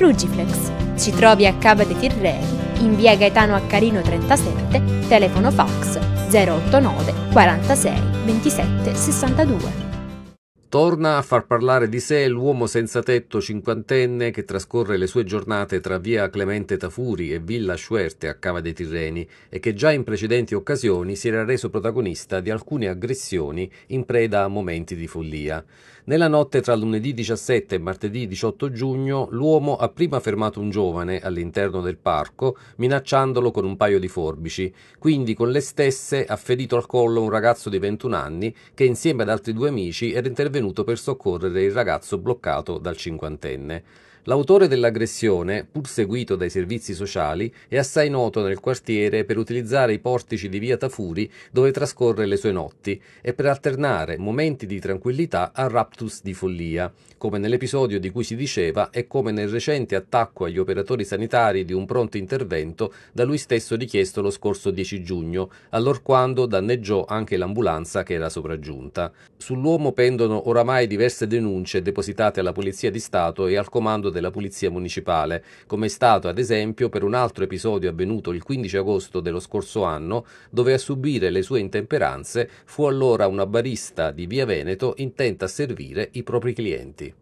Frugiflex. Ci trovi a Cava dei Tirreni, in via Gaetano Accarino 37, telefono fax 089 46 27 62. Torna a far parlare di sé l'uomo senza tetto cinquantenne che trascorre le sue giornate tra via Clemente Tafuri e Villa Schuerte a Cava dei Tirreni e che già in precedenti occasioni si era reso protagonista di alcune aggressioni in preda a momenti di follia. Nella notte tra lunedì 17 e martedì 18 giugno l'uomo ha prima fermato un giovane all'interno del parco minacciandolo con un paio di forbici, quindi con le stesse ha ferito al collo un ragazzo di 21 anni che insieme ad altri due amici era intervenuto intervenuto per soccorrere il ragazzo bloccato dal cinquantenne. L'autore dell'aggressione, pur seguito dai servizi sociali, è assai noto nel quartiere per utilizzare i portici di via Tafuri dove trascorre le sue notti e per alternare momenti di tranquillità a raptus di follia, come nell'episodio di cui si diceva e come nel recente attacco agli operatori sanitari di un pronto intervento da lui stesso richiesto lo scorso 10 giugno, allorquando danneggiò anche l'ambulanza che era sopraggiunta. Sull'uomo pendono oramai diverse denunce depositate alla Polizia di Stato e al Comando della Polizia Municipale, come è stato ad esempio per un altro episodio avvenuto il 15 agosto dello scorso anno, dove a subire le sue intemperanze fu allora una barista di Via Veneto intenta a servire i propri clienti.